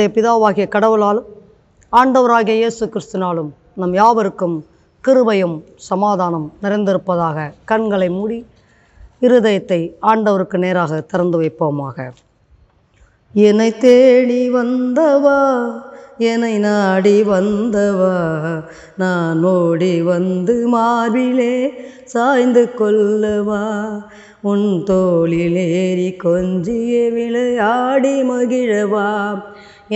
நம்முடைய பிதாவாகிய கடவுளாலும் ஆண்டவராகிய இயேசு கிறிஸ்துனாலும் நம் யாவருக்கும் கிருபையும் சமாதானம் நிறைந்திருப்பதாக கண்களை மூடி இருதயத்தை ஆண்டவருக்கு நேராக திறந்து வைப்போமாக என்னை தேடி வந்தவா என்னை நாடி வந்தவா நான் ஓடி வந்து மார்பிலே சாய்ந்து கொள்ளவா உன் தோளில் ஏறி கொஞ்சிய விளையாடி மகிழவா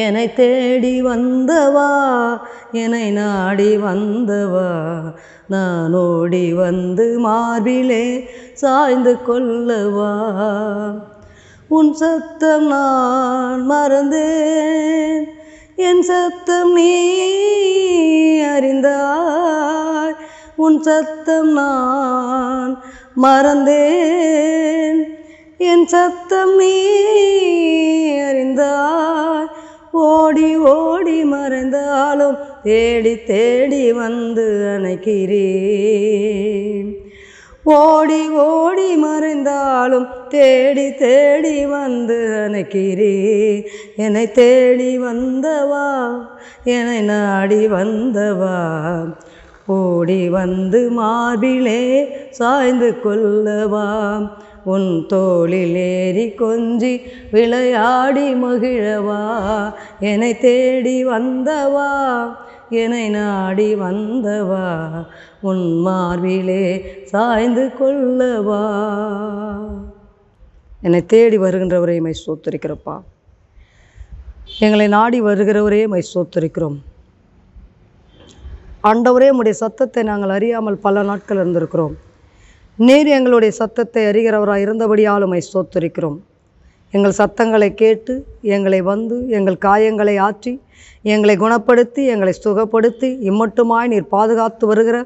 என்னை தேடி வந்தவா என்னை நாடி வந்தவா நான் ஓடி வந்து மார்பிலே சாய்ந்து கொள்ளவா உன் சத்தம் நான் மறந்தேன் என் சத்தம் நீ அறிந்தாய் உன் சத்தம் நான் மறந்தேன் என் சத்தம் நீ அறிந்தாய் ஓடி ஓடி மறைந்தாலும் தேடி தேடி வந்து அணைக்கிறேன் ஓடி ஓடி மறைந்தாலும் தேடி தேடி வந்து அணைக்கிறே என்னை தேடி வந்தவா என்னை நாடி வந்தவா ஓடி வந்து மார்பிலே சாய்ந்து கொள்ளவா உன் தோளில் ஏறி கொஞ்சி விளையாடி மகிழவா என்னை தேடி வந்தவா என்னை நாடி வந்தவா உன் மார்பிலே சாய்ந்து கொள்ளவா என்னை தேடி வருகின்றவரே மை சோத்தரிக்கிறப்பா எங்களை நாடி வருகிறவரே மை சோத்தரிக்கிறோம் ஆண்டவரே உடைய சத்தத்தை நாங்கள் அறியாமல் பல நாட்கள் இருந்திருக்கிறோம் நீர் எங்களுடைய சத்தத்தை அறிகிறவராக இருந்தபடியாலும் சோத்தரிக்கிறோம் ஸ்தோத்தரிக்கிறோம் எங்கள் சத்தங்களை கேட்டு எங்களை வந்து எங்கள் காயங்களை ஆற்றி எங்களை குணப்படுத்தி எங்களை சுகப்படுத்தி இம்மட்டுமாய் நீர் பாதுகாத்து வருகிற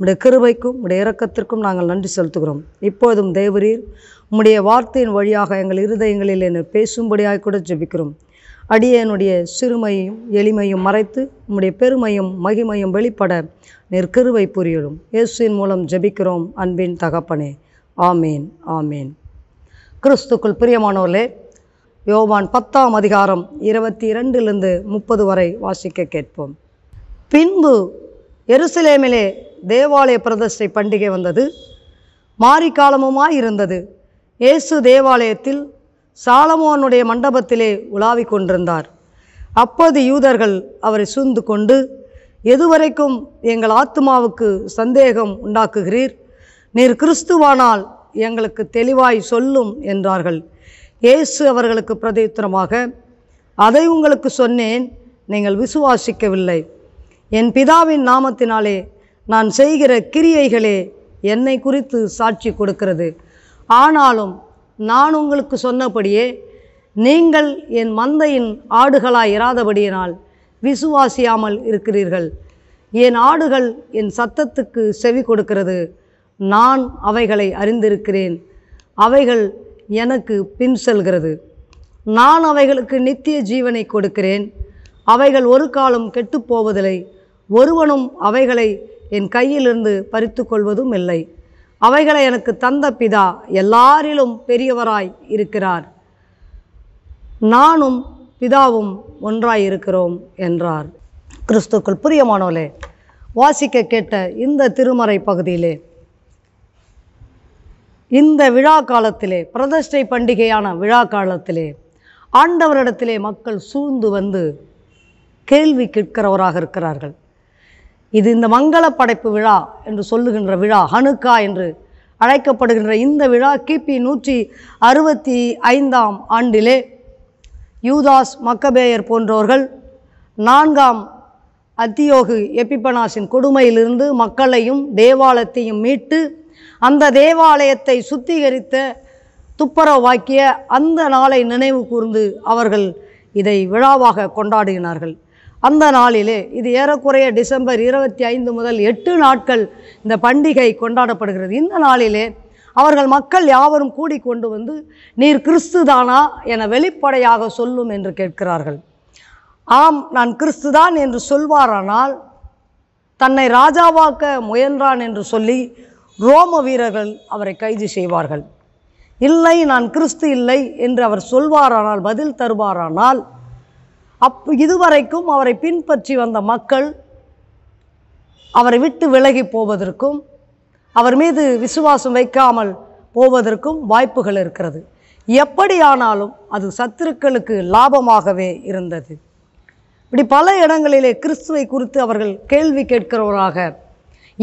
உடைய கிருபைக்கும் உடைய இறக்கத்திற்கும் நாங்கள் நன்றி செலுத்துகிறோம் இப்போதும் தேவரீர் உம்முடைய வார்த்தையின் வழியாக எங்கள் இருதயங்களில் என்னை பேசும்படியாக கூட ஜெபிக்கிறோம் அடியனுடைய சிறுமையும் எளிமையும் மறைத்து உம்முடைய பெருமையும் மகிமையும் வெளிப்பட நெற்கருவை புரியலும் இயேசுவின் மூலம் ஜெபிக்கிறோம் அன்பின் தகப்பனே ஆமேன் ஆமேன் கிறிஸ்துக்குள் பிரியமானோர்களே யோவான் பத்தாம் அதிகாரம் இருபத்தி இரண்டிலிருந்து முப்பது வரை வாசிக்க கேட்போம் பின்பு எருசலேமிலே தேவாலய பிரதர்ஷை பண்டிகை வந்தது மாரிக்காலமுமாய் இருந்தது இயேசு தேவாலயத்தில் சாலமோனுடைய மண்டபத்திலே உலாவிக் கொண்டிருந்தார் அப்போது யூதர்கள் அவரை சூழ்ந்து கொண்டு எதுவரைக்கும் எங்கள் ஆத்மாவுக்கு சந்தேகம் உண்டாக்குகிறீர் நீர் கிறிஸ்துவானால் எங்களுக்கு தெளிவாய் சொல்லும் என்றார்கள் இயேசு அவர்களுக்கு பிரதியுத்தரமாக அதை உங்களுக்கு சொன்னேன் நீங்கள் விசுவாசிக்கவில்லை என் பிதாவின் நாமத்தினாலே நான் செய்கிற கிரியைகளே என்னை குறித்து சாட்சி கொடுக்கிறது ஆனாலும் நான் உங்களுக்கு சொன்னபடியே நீங்கள் என் மந்தையின் ஆடுகளாய் இராதபடியினால் விசுவாசியாமல் இருக்கிறீர்கள் என் ஆடுகள் என் சத்தத்துக்கு செவி கொடுக்கிறது நான் அவைகளை அறிந்திருக்கிறேன் அவைகள் எனக்கு பின் செல்கிறது நான் அவைகளுக்கு நித்திய ஜீவனை கொடுக்கிறேன் அவைகள் ஒரு காலம் கெட்டுப்போவதில்லை ஒருவனும் அவைகளை என் கையிலிருந்து பறித்து கொள்வதும் இல்லை அவைகளை எனக்கு தந்த பிதா எல்லாரிலும் பெரியவராய் இருக்கிறார் நானும் பிதாவும் ஒன்றாய் இருக்கிறோம் என்றார் கிறிஸ்துக்கள் புரியமானோலே வாசிக்க கேட்ட இந்த திருமறை பகுதியிலே இந்த விழா காலத்திலே பிரதிஷ்டை பண்டிகையான விழா காலத்திலே ஆண்டவரிடத்திலே மக்கள் சூழ்ந்து வந்து கேள்வி கேட்கிறவராக இருக்கிறார்கள் இது இந்த மங்கள படைப்பு விழா என்று சொல்லுகின்ற விழா ஹனுக்கா என்று அழைக்கப்படுகின்ற இந்த விழா கிபி நூற்றி அறுபத்தி ஐந்தாம் ஆண்டிலே யூதாஸ் மக்கபேயர் போன்றோர்கள் நான்காம் அத்தியோகு எப்பிப்பனாசின் கொடுமையிலிருந்து மக்களையும் தேவாலயத்தையும் மீட்டு அந்த தேவாலயத்தை சுத்திகரித்த துப்புரவாக்கிய அந்த நாளை நினைவு கூர்ந்து அவர்கள் இதை விழாவாக கொண்டாடுகிறார்கள் அந்த நாளிலே இது ஏறக்குறைய டிசம்பர் இருபத்தி ஐந்து முதல் எட்டு நாட்கள் இந்த பண்டிகை கொண்டாடப்படுகிறது இந்த நாளிலே அவர்கள் மக்கள் யாவரும் கூடி கொண்டு வந்து நீர் கிறிஸ்துதானா என வெளிப்படையாக சொல்லும் என்று கேட்கிறார்கள் ஆம் நான் கிறிஸ்துதான் என்று சொல்வாரானால் தன்னை ராஜாவாக்க முயன்றான் என்று சொல்லி ரோம வீரர்கள் அவரை கைது செய்வார்கள் இல்லை நான் கிறிஸ்து இல்லை என்று அவர் சொல்வாரானால் பதில் தருவாரானால் அப் இதுவரைக்கும் அவரை பின்பற்றி வந்த மக்கள் அவரை விட்டு விலகி போவதற்கும் அவர் மீது விசுவாசம் வைக்காமல் போவதற்கும் வாய்ப்புகள் இருக்கிறது எப்படியானாலும் அது சத்துருக்களுக்கு லாபமாகவே இருந்தது இப்படி பல இடங்களிலே கிறிஸ்துவை குறித்து அவர்கள் கேள்வி கேட்கிறவராக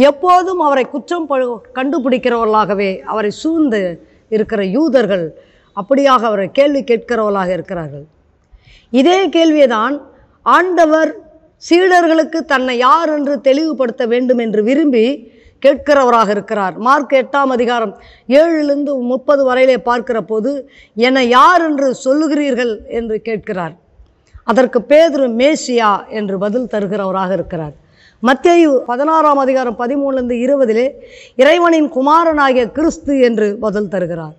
எப்போதும் அவரை குற்றம் கண்டுபிடிக்கிறவர்களாகவே அவரை சூழ்ந்து இருக்கிற யூதர்கள் அப்படியாக அவரை கேள்வி கேட்கிறவர்களாக இருக்கிறார்கள் இதே கேள்வியை தான் ஆண்டவர் சீடர்களுக்கு தன்னை யார் என்று தெளிவுபடுத்த வேண்டும் என்று விரும்பி கேட்கிறவராக இருக்கிறார் மார்க் எட்டாம் அதிகாரம் ஏழுலேருந்து முப்பது வரையிலே பார்க்கிற போது என்னை யார் என்று சொல்லுகிறீர்கள் என்று கேட்கிறார் அதற்கு பேதுரு மேசியா என்று பதில் தருகிறவராக இருக்கிறார் மத்திய பதினாறாம் அதிகாரம் பதிமூணுலேருந்து இருபதிலே இறைவனின் குமாரனாகிய கிறிஸ்து என்று பதில் தருகிறார்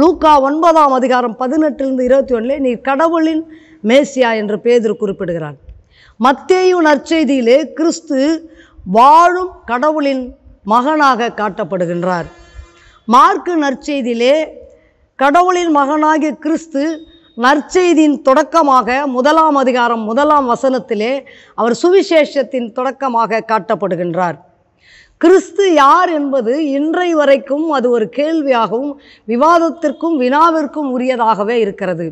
லூக்கா ஒன்பதாம் அதிகாரம் பதினெட்டுலேருந்து இருபத்தி ஒன்றிலே நீ கடவுளின் மேசியா என்று பேதர் குறிப்பிடுகிறான் மத்தேயு நற்செய்தியிலே கிறிஸ்து வாழும் கடவுளின் மகனாக காட்டப்படுகின்றார் மார்க்கு நற்செய்தியிலே கடவுளின் மகனாகிய கிறிஸ்து நற்செய்தியின் தொடக்கமாக முதலாம் அதிகாரம் முதலாம் வசனத்திலே அவர் சுவிசேஷத்தின் தொடக்கமாக காட்டப்படுகின்றார் கிறிஸ்து யார் என்பது இன்றை வரைக்கும் அது ஒரு கேள்வியாகவும் விவாதத்திற்கும் வினாவிற்கும் உரியதாகவே இருக்கிறது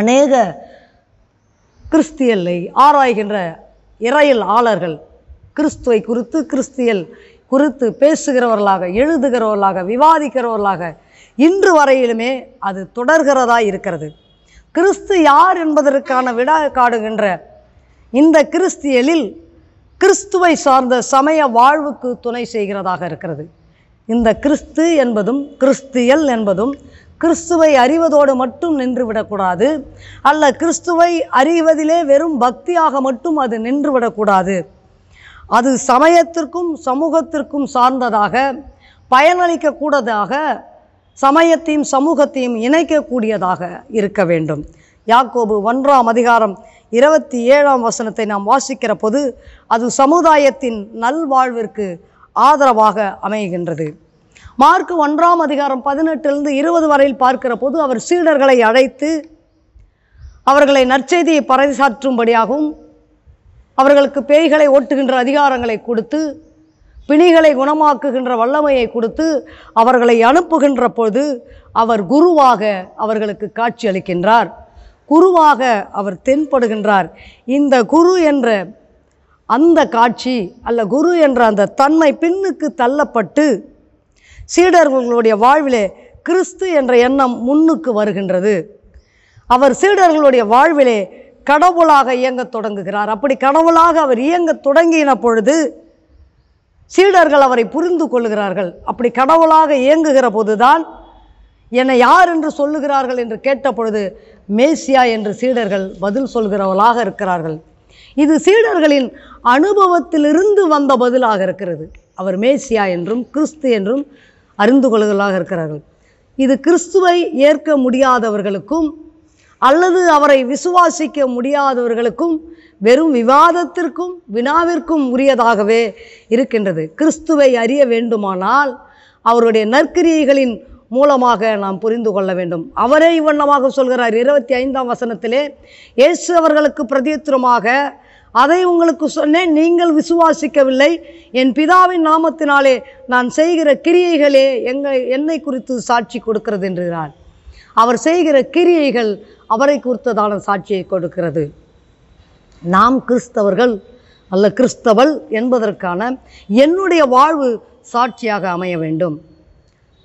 அநேக கிறிஸ்தியலை ஆராய்கின்ற இறையல் ஆளர்கள் கிறிஸ்துவை குறித்து கிறிஸ்தியல் குறித்து பேசுகிறவர்களாக எழுதுகிறவர்களாக விவாதிக்கிறவர்களாக இன்று வரையிலுமே அது தொடர்கிறதா இருக்கிறது கிறிஸ்து யார் என்பதற்கான விடா காடுகின்ற இந்த கிறிஸ்தியலில் கிறிஸ்துவை சார்ந்த சமய வாழ்வுக்கு துணை செய்கிறதாக இருக்கிறது இந்த கிறிஸ்து என்பதும் கிறிஸ்தியல் என்பதும் கிறிஸ்துவை அறிவதோடு மட்டும் நின்றுவிடக்கூடாது அல்ல கிறிஸ்துவை அறிவதிலே வெறும் பக்தியாக மட்டும் அது நின்றுவிடக்கூடாது அது சமயத்திற்கும் சமூகத்திற்கும் சார்ந்ததாக பயனளிக்கக்கூடதாக சமயத்தையும் சமூகத்தையும் இணைக்கக்கூடியதாக இருக்க வேண்டும் யாக்கோபு ஒன்றாம் அதிகாரம் இருபத்தி ஏழாம் வசனத்தை நாம் வாசிக்கிற போது அது சமுதாயத்தின் நல்வாழ்விற்கு ஆதரவாக அமைகின்றது மார்க் ஒன்றாம் அதிகாரம் பதினெட்டிலிருந்து இருபது வரையில் பார்க்கிற போது அவர் சீடர்களை அழைத்து அவர்களை நற்செய்தியை பறைசாற்றும்படியாகவும் அவர்களுக்கு பேய்களை ஓட்டுகின்ற அதிகாரங்களை கொடுத்து பிணிகளை குணமாக்குகின்ற வல்லமையை கொடுத்து அவர்களை அனுப்புகின்ற பொழுது அவர் குருவாக அவர்களுக்கு காட்சி அளிக்கின்றார் குருவாக அவர் தென்படுகின்றார் இந்த குரு என்ற அந்த காட்சி அல்ல குரு என்ற அந்த தன்மை பின்னுக்கு தள்ளப்பட்டு சீடர்களுடைய வாழ்விலே கிறிஸ்து என்ற எண்ணம் முன்னுக்கு வருகின்றது அவர் சீடர்களுடைய வாழ்விலே கடவுளாக இயங்க தொடங்குகிறார் அப்படி கடவுளாக அவர் இயங்க தொடங்கின பொழுது சீடர்கள் அவரை புரிந்து கொள்கிறார்கள் அப்படி கடவுளாக இயங்குகிற போதுதான் என்னை யார் என்று சொல்லுகிறார்கள் என்று கேட்ட பொழுது மேசியா என்று சீடர்கள் பதில் சொல்கிறவர்களாக இருக்கிறார்கள் இது சீடர்களின் அனுபவத்திலிருந்து வந்த பதிலாக இருக்கிறது அவர் மேசியா என்றும் கிறிஸ்து என்றும் அறிந்து கொள்வர்களாக இருக்கிறார்கள் இது கிறிஸ்துவை ஏற்க முடியாதவர்களுக்கும் அல்லது அவரை விசுவாசிக்க முடியாதவர்களுக்கும் வெறும் விவாதத்திற்கும் வினாவிற்கும் உரியதாகவே இருக்கின்றது கிறிஸ்துவை அறிய வேண்டுமானால் அவருடைய நற்கிரியைகளின் மூலமாக நாம் புரிந்து கொள்ள வேண்டும் அவரே இவ்வண்ணமாக சொல்கிறார் இருபத்தி ஐந்தாம் வசனத்திலே இயேசு அவர்களுக்கு பிரதித்திரமாக அதை உங்களுக்கு சொன்னேன் நீங்கள் விசுவாசிக்கவில்லை என் பிதாவின் நாமத்தினாலே நான் செய்கிற கிரியைகளே எங்கள் என்னை குறித்து சாட்சி கொடுக்கிறது என்கிறார் அவர் செய்கிற கிரியைகள் அவரை குறித்ததான சாட்சியை கொடுக்கிறது நாம் கிறிஸ்தவர்கள் அல்ல கிறிஸ்தவள் என்பதற்கான என்னுடைய வாழ்வு சாட்சியாக அமைய வேண்டும்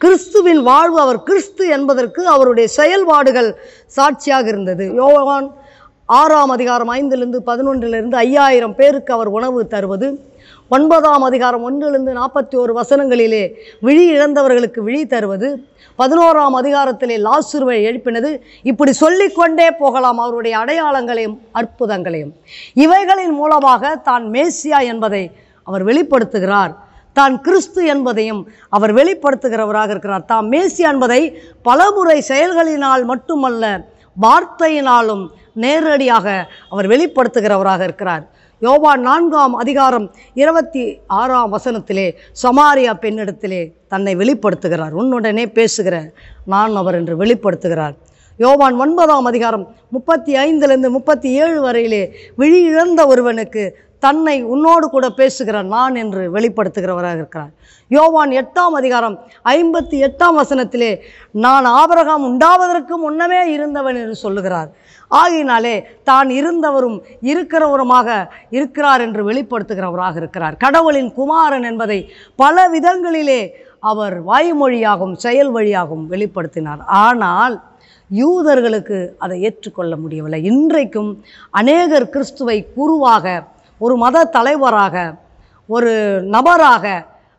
கிறிஸ்துவின் வாழ்வு அவர் கிறிஸ்து என்பதற்கு அவருடைய செயல்பாடுகள் சாட்சியாக இருந்தது யோகான் ஆறாம் அதிகாரம் ஐந்திலிருந்து பதினொன்றிலிருந்து ஐயாயிரம் பேருக்கு அவர் உணவு தருவது ஒன்பதாம் அதிகாரம் ஒன்றிலிருந்து நாற்பத்தி ஒரு வசனங்களிலே விழி இழந்தவர்களுக்கு விழி தருவது பதினோராம் அதிகாரத்திலே லாசுருவை எழுப்பினது இப்படி சொல்லிக்கொண்டே போகலாம் அவருடைய அடையாளங்களையும் அற்புதங்களையும் இவைகளின் மூலமாக தான் மேசியா என்பதை அவர் வெளிப்படுத்துகிறார் தான் கிறிஸ்து என்பதையும் அவர் வெளிப்படுத்துகிறவராக இருக்கிறார் தாம் மேசியா என்பதை பலமுறை செயல்களினால் மட்டுமல்ல வார்த்தையினாலும் நேரடியாக அவர் வெளிப்படுத்துகிறவராக இருக்கிறார் யோபா நான்காம் அதிகாரம் இருபத்தி ஆறாம் வசனத்திலே சமாரியா பெண்ணிடத்திலே தன்னை வெளிப்படுத்துகிறார் உன்னுடனே பேசுகிற நான் அவர் என்று வெளிப்படுத்துகிறார் யோவான் ஒன்பதாம் அதிகாரம் முப்பத்தி ஐந்திலிருந்து முப்பத்தி ஏழு வரையிலே விழி இழந்த ஒருவனுக்கு தன்னை உன்னோடு கூட பேசுகிற நான் என்று வெளிப்படுத்துகிறவராக இருக்கிறார் யோவான் எட்டாம் அதிகாரம் ஐம்பத்தி எட்டாம் வசனத்திலே நான் ஆபரகம் உண்டாவதற்கு முன்னமே இருந்தவன் என்று சொல்லுகிறார் ஆகினாலே தான் இருந்தவரும் இருக்கிறவருமாக இருக்கிறார் என்று வெளிப்படுத்துகிறவராக இருக்கிறார் கடவுளின் குமாரன் என்பதை பல விதங்களிலே அவர் வாய்மொழியாகவும் செயல் வழியாகவும் வெளிப்படுத்தினார் ஆனால் யூதர்களுக்கு அதை ஏற்றுக்கொள்ள முடியவில்லை இன்றைக்கும் அநேகர் கிறிஸ்துவை குருவாக ஒரு மத தலைவராக ஒரு நபராக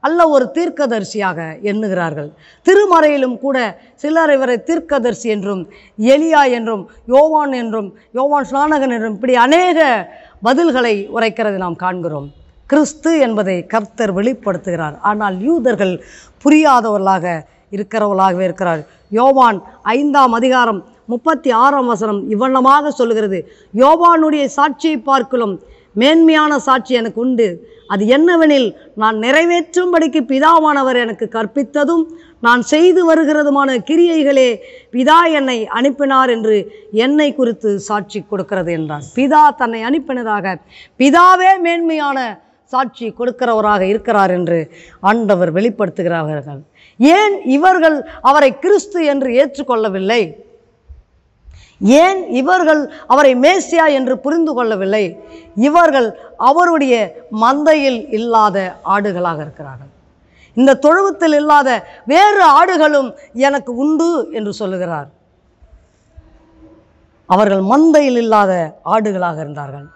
அல்ல ஒரு தீர்க்கதரிசியாக எண்ணுகிறார்கள் திருமறையிலும் கூட சிலர் இவரை தீர்க்கதரிசி என்றும் எலியா என்றும் யோவான் என்றும் யோவான் ஸ்நானகன் என்றும் இப்படி அநேக பதில்களை உரைக்கிறது நாம் காண்கிறோம் கிறிஸ்து என்பதை கர்த்தர் வெளிப்படுத்துகிறார் ஆனால் யூதர்கள் புரியாதவர்களாக இருக்கிறவர்களாகவே இருக்கிறார் யோவான் ஐந்தாம் அதிகாரம் முப்பத்தி ஆறாம் வசனம் இவ்வளமாக சொல்கிறது யோவானுடைய சாட்சியை பார்க்கலும் மேன்மையான சாட்சி எனக்கு உண்டு அது என்னவெனில் நான் நிறைவேற்றும்படிக்கு பிதாவானவர் எனக்கு கற்பித்ததும் நான் செய்து வருகிறதுமான கிரியைகளே பிதா என்னை அனுப்பினார் என்று என்னை குறித்து சாட்சி கொடுக்கிறது என்றார் பிதா தன்னை அனுப்பினதாக பிதாவே மேன்மையான சாட்சி கொடுக்கிறவராக இருக்கிறார் என்று ஆண்டவர் வெளிப்படுத்துகிறார்கள் ஏன் இவர்கள் அவரை கிறிஸ்து என்று ஏற்றுக்கொள்ளவில்லை ஏன் இவர்கள் அவரை மேசியா என்று புரிந்து கொள்ளவில்லை இவர்கள் அவருடைய மந்தையில் இல்லாத ஆடுகளாக இருக்கிறார்கள் இந்த தொழுவத்தில் இல்லாத வேறு ஆடுகளும் எனக்கு உண்டு என்று சொல்லுகிறார் அவர்கள் மந்தையில் இல்லாத ஆடுகளாக இருந்தார்கள்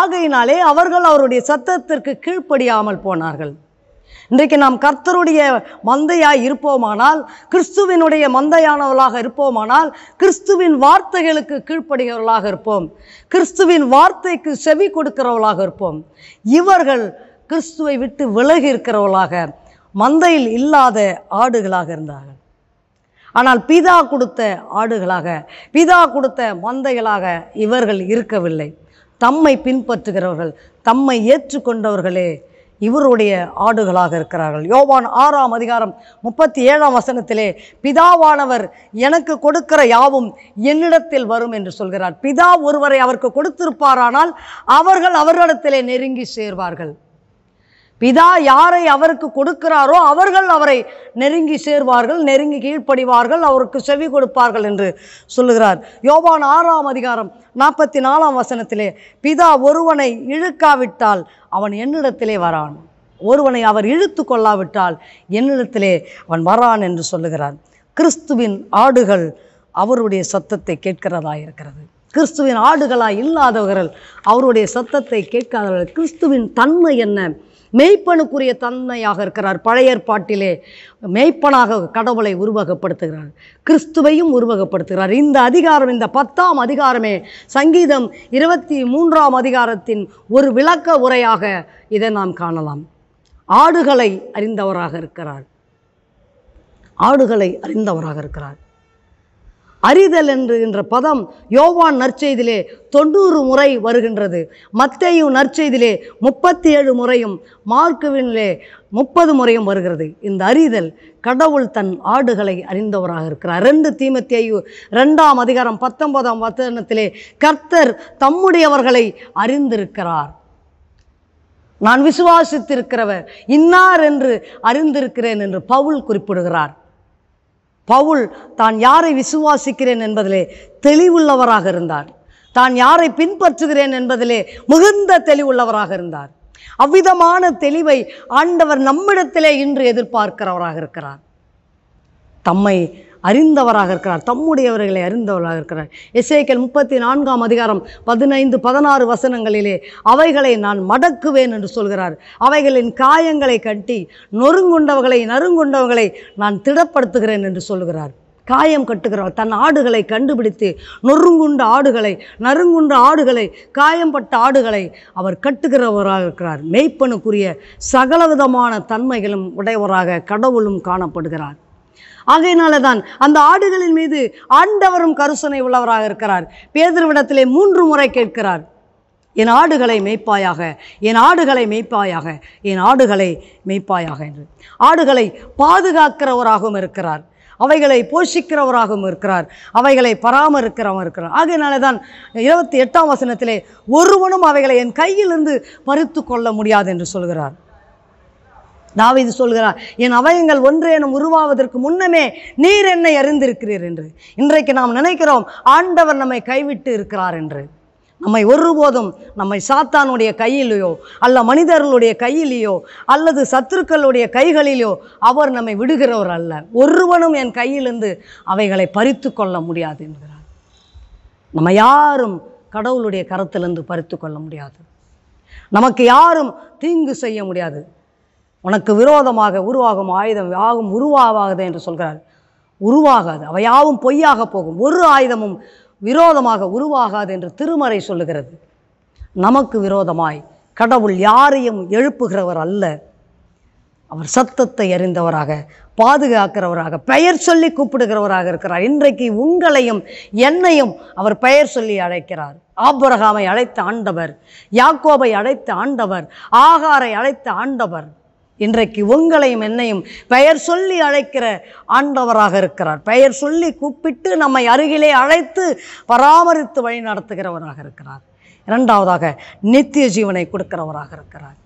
ஆகையினாலே அவர்கள் அவருடைய சத்தத்திற்கு கீழ்ப்படியாமல் போனார்கள் இன்றைக்கு நாம் கர்த்தருடைய மந்தையாய் இருப்போமானால் கிறிஸ்துவினுடைய மந்தையானவர்களாக இருப்போமானால் கிறிஸ்துவின் வார்த்தைகளுக்கு கீழ்ப்படுகிறவர்களாக இருப்போம் கிறிஸ்துவின் வார்த்தைக்கு செவி கொடுக்கிறவர்களாக இருப்போம் இவர்கள் கிறிஸ்துவை விட்டு விலகி இருக்கிறவர்களாக மந்தையில் இல்லாத ஆடுகளாக இருந்தார்கள் ஆனால் பிதா கொடுத்த ஆடுகளாக பிதா கொடுத்த மந்தைகளாக இவர்கள் இருக்கவில்லை தம்மை பின்பற்றுகிறவர்கள் தம்மை ஏற்றுக்கொண்டவர்களே இவருடைய ஆடுகளாக இருக்கிறார்கள் யோவான் ஆறாம் அதிகாரம் முப்பத்தி ஏழாம் வசனத்திலே பிதாவானவர் எனக்கு கொடுக்கிற யாவும் என்னிடத்தில் வரும் என்று சொல்கிறார் பிதா ஒருவரை அவருக்கு கொடுத்திருப்பாரானால் அவர்கள் அவரிடத்திலே நெருங்கி சேர்வார்கள் பிதா யாரை அவருக்கு கொடுக்கிறாரோ அவர்கள் அவரை நெருங்கி சேர்வார்கள் நெருங்கி கீழ்ப்படிவார்கள் அவருக்கு செவி கொடுப்பார்கள் என்று சொல்லுகிறார் யோபான் ஆறாம் அதிகாரம் நாற்பத்தி நாலாம் வசனத்திலே பிதா ஒருவனை இழுக்காவிட்டால் அவன் என்னிடத்திலே வரான் ஒருவனை அவர் இழுத்து கொள்ளாவிட்டால் என்னிடத்திலே அவன் வரான் என்று சொல்லுகிறார் கிறிஸ்துவின் ஆடுகள் அவருடைய சத்தத்தை கேட்கிறதா இருக்கிறது கிறிஸ்துவின் ஆடுகளாய் இல்லாதவர்கள் அவருடைய சத்தத்தை கேட்காதவர்கள் கிறிஸ்துவின் தன்மை என்ன மெய்ப்பனுக்குரிய தன்மையாக இருக்கிறார் பழைய மெய்ப்பனாக கடவுளை உருவகப்படுத்துகிறார் கிறிஸ்துவையும் உருவகப்படுத்துகிறார் இந்த அதிகாரம் இந்த பத்தாம் அதிகாரமே சங்கீதம் இருபத்தி மூன்றாம் அதிகாரத்தின் ஒரு விளக்க உரையாக இதை நாம் காணலாம் ஆடுகளை அறிந்தவராக இருக்கிறார் ஆடுகளை அறிந்தவராக இருக்கிறார் அறிதல் என்ற பதம் யோவான் நற்செய்திலே தொண்ணூறு முறை வருகின்றது மத்தையு நற்செய்திலே முப்பத்தி ஏழு முறையும் மார்க்குவினிலே முப்பது முறையும் வருகிறது இந்த அறிதல் கடவுள் தன் ஆடுகளை அறிந்தவராக இருக்கிறார் ரெண்டு தீமத்தியு ரெண்டாம் அதிகாரம் பத்தொன்பதாம் வசனத்திலே கர்த்தர் தம்முடையவர்களை அறிந்திருக்கிறார் நான் விசுவாசித்திருக்கிறவர் இன்னார் என்று அறிந்திருக்கிறேன் என்று பவுல் குறிப்பிடுகிறார் பவுல் தான் யாரை விசுவாசிக்கிறேன் என்பதிலே தெளிவுள்ளவராக இருந்தார் தான் யாரை பின்பற்றுகிறேன் என்பதிலே மிகுந்த தெளிவுள்ளவராக இருந்தார் அவ்விதமான தெளிவை ஆண்டவர் நம்மிடத்திலே இன்று எதிர்பார்க்கிறவராக இருக்கிறார் தம்மை அறிந்தவராக இருக்கிறார் தம்முடையவர்களை அறிந்தவராக இருக்கிறார் எஸ்ஐக்கள் முப்பத்தி நான்காம் அதிகாரம் பதினைந்து பதினாறு வசனங்களிலே அவைகளை நான் மடக்குவேன் என்று சொல்கிறார் அவைகளின் காயங்களை கட்டி நொறுங்குண்டவர்களை நறுங்குண்டவர்களை நான் திடப்படுத்துகிறேன் என்று சொல்கிறார் காயம் கட்டுகிறார் தன் ஆடுகளை கண்டுபிடித்து நொறுங்குண்ட ஆடுகளை நறுங்குண்ட ஆடுகளை காயம்பட்ட ஆடுகளை அவர் கட்டுகிறவராக இருக்கிறார் மெய்ப்பனுக்குரிய சகலவிதமான தன்மைகளும் உடையவராக கடவுளும் காணப்படுகிறார் ஆகையினால தான் அந்த ஆடுகளின் மீது ஆண்டவரும் கருசனை உள்ளவராக இருக்கிறார் பேதர்விடத்திலே மூன்று முறை கேட்கிறார் என் ஆடுகளை மெய்ப்பாயாக என் ஆடுகளை மெய்ப்பாயாக என் ஆடுகளை மெய்ப்பாயாக என்று ஆடுகளை பாதுகாக்கிறவராகவும் இருக்கிறார் அவைகளை போஷிக்கிறவராகவும் இருக்கிறார் அவைகளை பராமரிக்கிறவன் இருக்கிறார் ஆகையினால தான் இருபத்தி எட்டாம் வசனத்திலே ஒருவனும் அவைகளை என் கையிலிருந்து பறித்து கொள்ள முடியாது என்று சொல்கிறார் தாவிது சொல்கிறார் என் அவயங்கள் ஒன்று எனும் உருவாவதற்கு முன்னமே நீர் என்னை அறிந்திருக்கிறீர் என்று இன்றைக்கு நாம் நினைக்கிறோம் ஆண்டவர் நம்மை கைவிட்டு இருக்கிறார் என்று நம்மை ஒருபோதும் நம்மை சாத்தானுடைய கையிலேயோ அல்ல மனிதர்களுடைய கையிலேயோ அல்லது சத்துருக்களுடைய கைகளிலேயோ அவர் நம்மை விடுகிறவர் அல்ல ஒருவனும் என் கையிலிருந்து அவைகளை பறித்து கொள்ள முடியாது என்கிறார் நம்ம யாரும் கடவுளுடைய கரத்திலிருந்து பறித்து கொள்ள முடியாது நமக்கு யாரும் தீங்கு செய்ய முடியாது உனக்கு விரோதமாக உருவாகும் ஆயுதம் யாவும் உருவாகாது என்று சொல்கிறார் உருவாகாது அவையாவும் பொய்யாக போகும் ஒரு ஆயுதமும் விரோதமாக உருவாகாது என்று திருமறை சொல்லுகிறது நமக்கு விரோதமாய் கடவுள் யாரையும் எழுப்புகிறவர் அல்ல அவர் சத்தத்தை அறிந்தவராக பாதுகாக்கிறவராக பெயர் சொல்லி கூப்பிடுகிறவராக இருக்கிறார் இன்றைக்கு உங்களையும் என்னையும் அவர் பெயர் சொல்லி அழைக்கிறார் ஆபரகாமை அழைத்த ஆண்டவர் யாக்கோபை அழைத்த ஆண்டவர் ஆகாரை அழைத்த ஆண்டவர் இன்றைக்கு உங்களையும் என்னையும் பெயர் சொல்லி அழைக்கிற ஆண்டவராக இருக்கிறார் பெயர் சொல்லி கூப்பிட்டு நம்மை அருகிலே அழைத்து பராமரித்து வழி நடத்துகிறவராக இருக்கிறார் இரண்டாவதாக நித்திய ஜீவனை கொடுக்கிறவராக இருக்கிறார்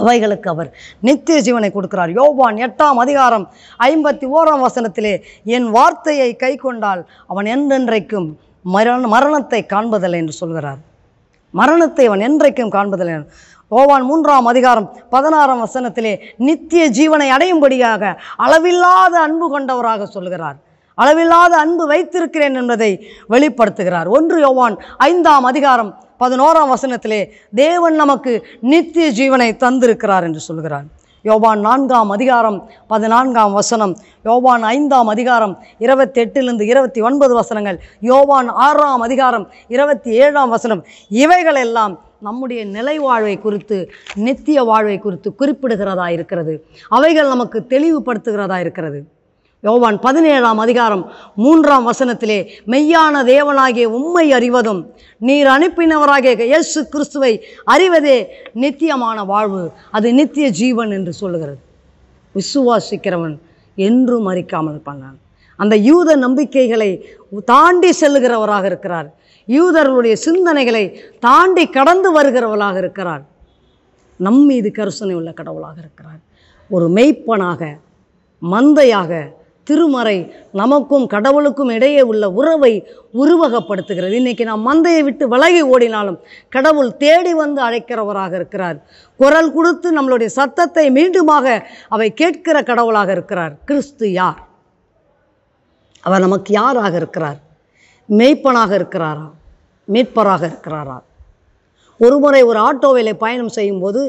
அவைகளுக்கு அவர் நித்திய ஜீவனை கொடுக்கிறார் யோவான் எட்டாம் அதிகாரம் ஐம்பத்தி ஓராம் வசனத்திலே என் வார்த்தையை கை கொண்டால் அவன் என்றென்றைக்கும் மரண மரணத்தை காண்பதில்லை என்று சொல்கிறார் மரணத்தை அவன் என்றைக்கும் காண்பதில்லை யோவான் மூன்றாம் அதிகாரம் பதினாறாம் வசனத்திலே நித்திய ஜீவனை அடையும்படியாக அளவில்லாத அன்பு கொண்டவராக சொல்கிறார் அளவில்லாத அன்பு வைத்திருக்கிறேன் என்பதை வெளிப்படுத்துகிறார் ஒன்று யோவான் ஐந்தாம் அதிகாரம் பதினோராம் வசனத்திலே தேவன் நமக்கு நித்திய ஜீவனை தந்திருக்கிறார் என்று சொல்கிறார் யோவான் நான்காம் அதிகாரம் பதினான்காம் வசனம் யோவான் ஐந்தாம் அதிகாரம் இருபத்தி எட்டிலிருந்து இருபத்தி ஒன்பது வசனங்கள் யோவான் ஆறாம் அதிகாரம் இருபத்தி ஏழாம் வசனம் இவைகளெல்லாம் நம்முடைய நிலை வாழ்வை குறித்து நித்திய வாழ்வை குறித்து குறிப்பிடுகிறதா இருக்கிறது அவைகள் நமக்கு தெளிவுபடுத்துகிறதா இருக்கிறது யோவான் பதினேழாம் அதிகாரம் மூன்றாம் வசனத்திலே மெய்யான தேவனாகிய உண்மை அறிவதும் நீர் அனுப்பினவராகிய இயேசு கிறிஸ்துவை அறிவதே நித்தியமான வாழ்வு அது நித்திய ஜீவன் என்று சொல்லுகிறது விசுவாசிக்கிறவன் என்றும் அறிக்காமல் இருப்பான் அந்த யூத நம்பிக்கைகளை தாண்டி செல்லுகிறவராக இருக்கிறார் யூதர்களுடைய சிந்தனைகளை தாண்டி கடந்து வருகிறவளாக இருக்கிறார் நம் மீது கருசனை உள்ள கடவுளாக இருக்கிறார் ஒரு மெய்ப்பனாக மந்தையாக திருமறை நமக்கும் கடவுளுக்கும் இடையே உள்ள உறவை உருவகப்படுத்துகிறது இன்றைக்கி நாம் மந்தையை விட்டு விலகி ஓடினாலும் கடவுள் தேடி வந்து அழைக்கிறவராக இருக்கிறார் குரல் கொடுத்து நம்மளுடைய சத்தத்தை மீண்டுமாக அவை கேட்கிற கடவுளாக இருக்கிறார் கிறிஸ்து யார் அவர் நமக்கு யாராக இருக்கிறார் மெய்ப்பனாக இருக்கிறாரா மீட்பராக ஒரு ஒருமுறை ஒரு ஆட்டோவிலே பயணம் செய்யும்போது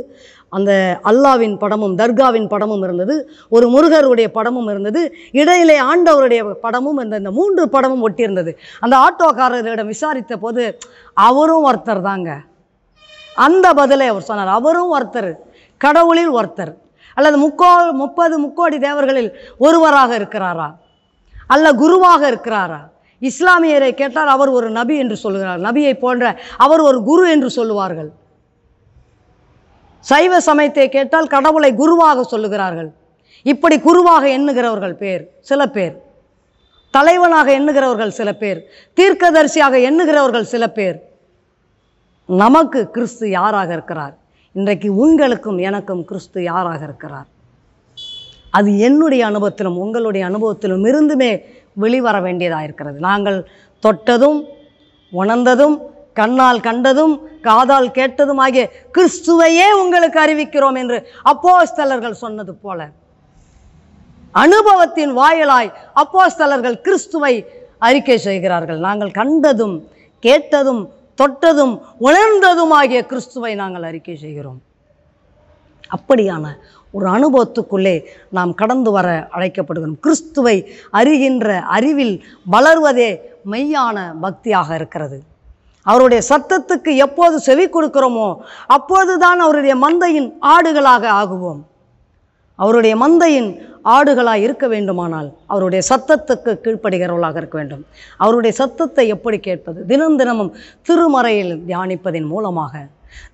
அந்த அல்லாவின் படமும் தர்காவின் படமும் இருந்தது ஒரு முருகருடைய படமும் இருந்தது இடையிலே ஆண்டவருடைய படமும் இருந்த இந்த மூன்று படமும் ஒட்டியிருந்தது அந்த ஆட்டோக்காரர்களிடம் விசாரித்த போது அவரும் ஒருத்தர் தாங்க அந்த பதிலை அவர் சொன்னார் அவரும் ஒருத்தர் கடவுளில் ஒருத்தர் அல்லது முக்கோ முப்பது முக்கோடி தேவர்களில் ஒருவராக இருக்கிறாரா அல்ல குருவாக இருக்கிறாரா இஸ்லாமியரை கேட்டால் அவர் ஒரு நபி என்று சொல்கிறார் நபியை போன்ற அவர் ஒரு குரு என்று சொல்லுவார்கள் சைவ சமயத்தை கேட்டால் கடவுளை குருவாக சொல்லுகிறார்கள் இப்படி குருவாக எண்ணுகிறவர்கள் பேர் சில பேர் தலைவனாக எண்ணுகிறவர்கள் சில பேர் தீர்க்கதரிசியாக எண்ணுகிறவர்கள் சில பேர் நமக்கு கிறிஸ்து யாராக இருக்கிறார் இன்றைக்கு உங்களுக்கும் எனக்கும் கிறிஸ்து யாராக இருக்கிறார் அது என்னுடைய அனுபவத்திலும் உங்களுடைய அனுபவத்திலும் இருந்துமே வெளிவர வேண்டியதாக இருக்கிறது நாங்கள் தொட்டதும் உணர்ந்ததும் கண்ணால் கண்டதும் காதால் கேட்டதும் ஆகிய கிறிஸ்துவையே உங்களுக்கு அறிவிக்கிறோம் என்று அப்போஸ்தலர்கள் சொன்னது போல அனுபவத்தின் வாயிலாய் அப்போஸ்தலர்கள் கிறிஸ்துவை அறிக்கை செய்கிறார்கள் நாங்கள் கண்டதும் கேட்டதும் தொட்டதும் உணர்ந்ததும் ஆகிய கிறிஸ்துவை நாங்கள் அறிக்கை செய்கிறோம் அப்படியான ஒரு அனுபவத்துக்குள்ளே நாம் கடந்து வர அழைக்கப்படுகிறோம் கிறிஸ்துவை அறிகின்ற அறிவில் வளர்வதே மெய்யான பக்தியாக இருக்கிறது அவருடைய சத்தத்துக்கு எப்போது செவி கொடுக்கிறோமோ தான் அவருடைய மந்தையின் ஆடுகளாக ஆகுவோம் அவருடைய மந்தையின் ஆடுகளாக இருக்க வேண்டுமானால் அவருடைய சத்தத்துக்கு கீழ்ப்படுகிறவர்களாக இருக்க வேண்டும் அவருடைய சத்தத்தை எப்படி கேட்பது தினம் தினமும் திருமறையில் தியானிப்பதன் மூலமாக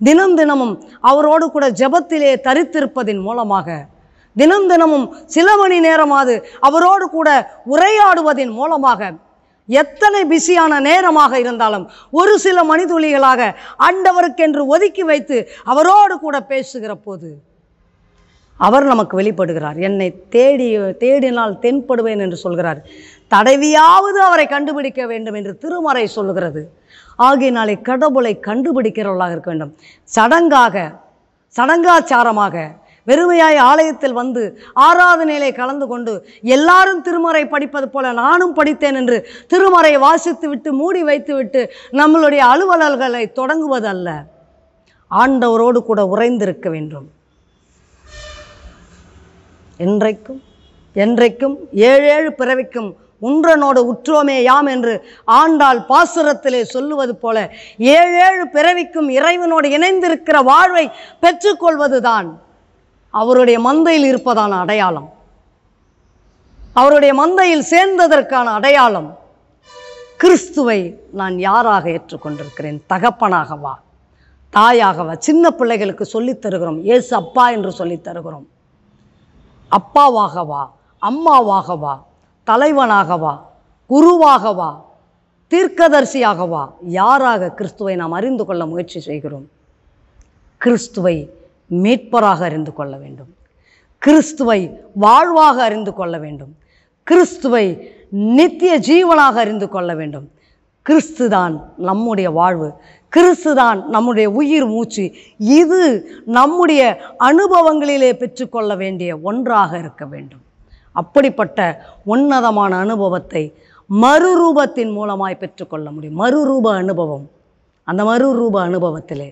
தினம் தினமும் அவரோடு கூட ஜபத்திலே தரித்திருப்பதின் மூலமாக தினம் தினமும் சில மணி நேரமாவது அவரோடு கூட உரையாடுவதன் மூலமாக எத்தனை பிஸியான நேரமாக இருந்தாலும் ஒரு சில மணிதுளிகளாக ஆண்டவருக்கென்று ஒதுக்கி வைத்து அவரோடு கூட பேசுகிற போது அவர் நமக்கு வெளிப்படுகிறார் என்னை தேடி தேடினால் தென்படுவேன் என்று சொல்கிறார் தடவியாவது அவரை கண்டுபிடிக்க வேண்டும் என்று திருமறை சொல்லுகிறது ஆகியனாலே நாளை கடவுளை கண்டுபிடிக்கிறவர்களாக இருக்க வேண்டும் சடங்காக சடங்காச்சாரமாக வெறுமையாய் ஆலயத்தில் வந்து ஆராதனையிலே கலந்து கொண்டு எல்லாரும் திருமறை படிப்பது போல நானும் படித்தேன் என்று திருமறை வாசித்து விட்டு மூடி வைத்துவிட்டு நம்மளுடைய அலுவலர்களை தொடங்குவது அல்ல ஆண்டவரோடு கூட உறைந்திருக்க வேண்டும் என்றைக்கும் என்றைக்கும் ஏழேழு பிறவிக்கும் உன்றனோடு உற்றோமே யாம் என்று ஆண்டாள் பாசுரத்திலே சொல்லுவது போல ஏழேழு பிறவிக்கும் இறைவனோடு இணைந்திருக்கிற வாழ்வை பெற்றுக்கொள்வதுதான் அவருடைய மந்தையில் இருப்பதான அடையாளம் அவருடைய மந்தையில் சேர்ந்ததற்கான அடையாளம் கிறிஸ்துவை நான் யாராக ஏற்றுக்கொண்டிருக்கிறேன் தகப்பனாகவா தாயாகவா சின்ன பிள்ளைகளுக்கு சொல்லித் தருகிறோம் ஏசு அப்பா என்று சொல்லித் தருகிறோம் அப்பாவாகவா அம்மாவாகவா தலைவனாகவா குருவாகவா தீர்க்கதரிசியாகவா யாராக கிறிஸ்துவை நாம் அறிந்து கொள்ள முயற்சி செய்கிறோம் கிறிஸ்துவை மீட்பராக அறிந்து கொள்ள வேண்டும் கிறிஸ்துவை வாழ்வாக அறிந்து கொள்ள வேண்டும் கிறிஸ்துவை நித்திய ஜீவனாக அறிந்து கொள்ள வேண்டும் கிறிஸ்து தான் நம்முடைய வாழ்வு கிறிஸ்து தான் நம்முடைய உயிர் மூச்சு இது நம்முடைய அனுபவங்களிலே பெற்றுக்கொள்ள வேண்டிய ஒன்றாக இருக்க வேண்டும் அப்படிப்பட்ட உன்னதமான அனுபவத்தை ரூபத்தின் மூலமாய் பெற்றுக்கொள்ள முடியும் மறுரூப அனுபவம் அந்த ரூப அனுபவத்திலே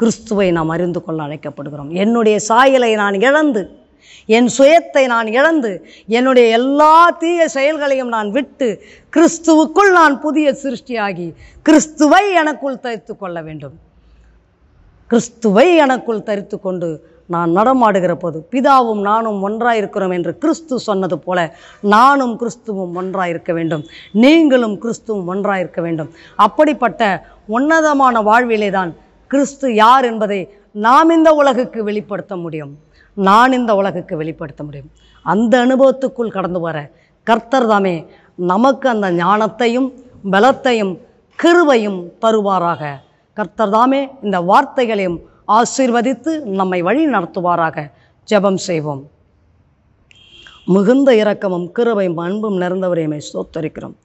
கிறிஸ்துவை நாம் அறிந்து கொள்ள அழைக்கப்படுகிறோம் என்னுடைய சாயலை நான் இழந்து என் சுயத்தை நான் இழந்து என்னுடைய எல்லா தீய செயல்களையும் நான் விட்டு கிறிஸ்துவுக்குள் நான் புதிய சிருஷ்டியாகி கிறிஸ்துவை எனக்குள் தரித்து கொள்ள வேண்டும் கிறிஸ்துவை எனக்குள் தரித்து கொண்டு நான் நடமாடுகிற போது பிதாவும் நானும் ஒன்றாயிருக்கிறோம் என்று கிறிஸ்து சொன்னது போல நானும் கிறிஸ்துவும் ஒன்றாயிருக்க வேண்டும் நீங்களும் கிறிஸ்துவும் ஒன்றாயிருக்க வேண்டும் அப்படிப்பட்ட உன்னதமான வாழ்விலே தான் கிறிஸ்து யார் என்பதை நாம் இந்த உலகுக்கு வெளிப்படுத்த முடியும் நான் இந்த உலகுக்கு வெளிப்படுத்த முடியும் அந்த அனுபவத்துக்குள் கடந்து வர கர்த்தர் தாமே நமக்கு அந்த ஞானத்தையும் பலத்தையும் கிருவையும் தருவாராக கர்த்தர் தாமே இந்த வார்த்தைகளையும் ஆசீர்வதித்து நம்மை வழி நடத்துவாராக ஜெபம் செய்வோம் மிகுந்த இரக்கமும் கிருவையும் அன்பும் நிறந்தவரையுமே சோத்தரிக்கிறோம்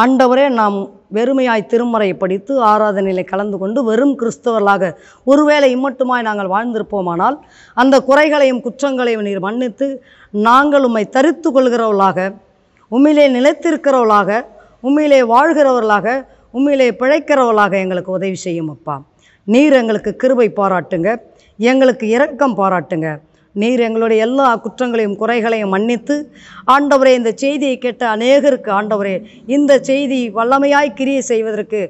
ஆண்டவரே நாம் வெறுமையாய் திருமறை படித்து ஆராதனையில் கலந்து கொண்டு வெறும் கிறிஸ்தவர்களாக ஒருவேளை இம்மட்டுமாய் நாங்கள் வாழ்ந்திருப்போமானால் அந்த குறைகளையும் குற்றங்களையும் நீர் மன்னித்து நாங்கள் உம்மை தரித்து கொள்கிறவர்களாக உண்மையிலே நிலைத்திருக்கிறவர்களாக உண்மையிலே வாழ்கிறவர்களாக உம்மிலே பிழைக்கிறவர்களாக எங்களுக்கு உதவி செய்யும் அப்பா நீர் எங்களுக்கு கிருபை பாராட்டுங்க எங்களுக்கு இரக்கம் பாராட்டுங்க நீர் எங்களுடைய எல்லா குற்றங்களையும் குறைகளையும் மன்னித்து ஆண்டவரே இந்த செய்தியை கேட்ட அநேகருக்கு ஆண்டவரே இந்த செய்தி வல்லமையாய் கிரியை செய்வதற்கு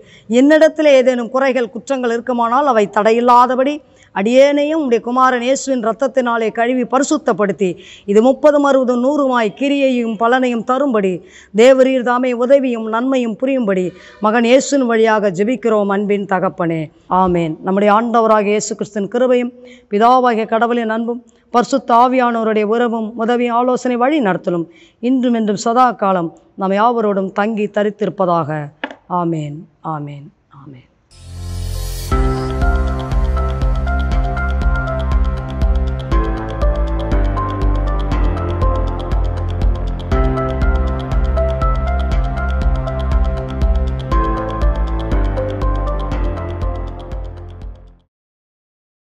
என்னிடத்தில் ஏதேனும் குறைகள் குற்றங்கள் இருக்குமானால் அவை தடையில்லாதபடி அடியேனையும் உடைய குமாரன் இயேசுவின் ரத்தத்தினாலே கழுவி பரிசுத்தப்படுத்தி இது முப்பதும் அறுபதும் நூறுமாய் கிரியையும் பலனையும் தரும்படி தேவரீர் தாமே உதவியும் நன்மையும் புரியும்படி மகன் இயேசுவின் வழியாக ஜெபிக்கிறோம் அன்பின் தகப்பனே ஆமேன் நம்முடைய ஆண்டவராக இயேசு கிறிஸ்தின் கிருபையும் பிதாவாகிய கடவுளின் அன்பும் பரிசுத்த ஆவியானவருடைய உறவும் உதவி ஆலோசனை வழி நடத்தலும் இன்றும் என்றும் சதா காலம் நம் யாவரோடும் தங்கி தரித்திருப்பதாக ஆமேன் ஆமேன்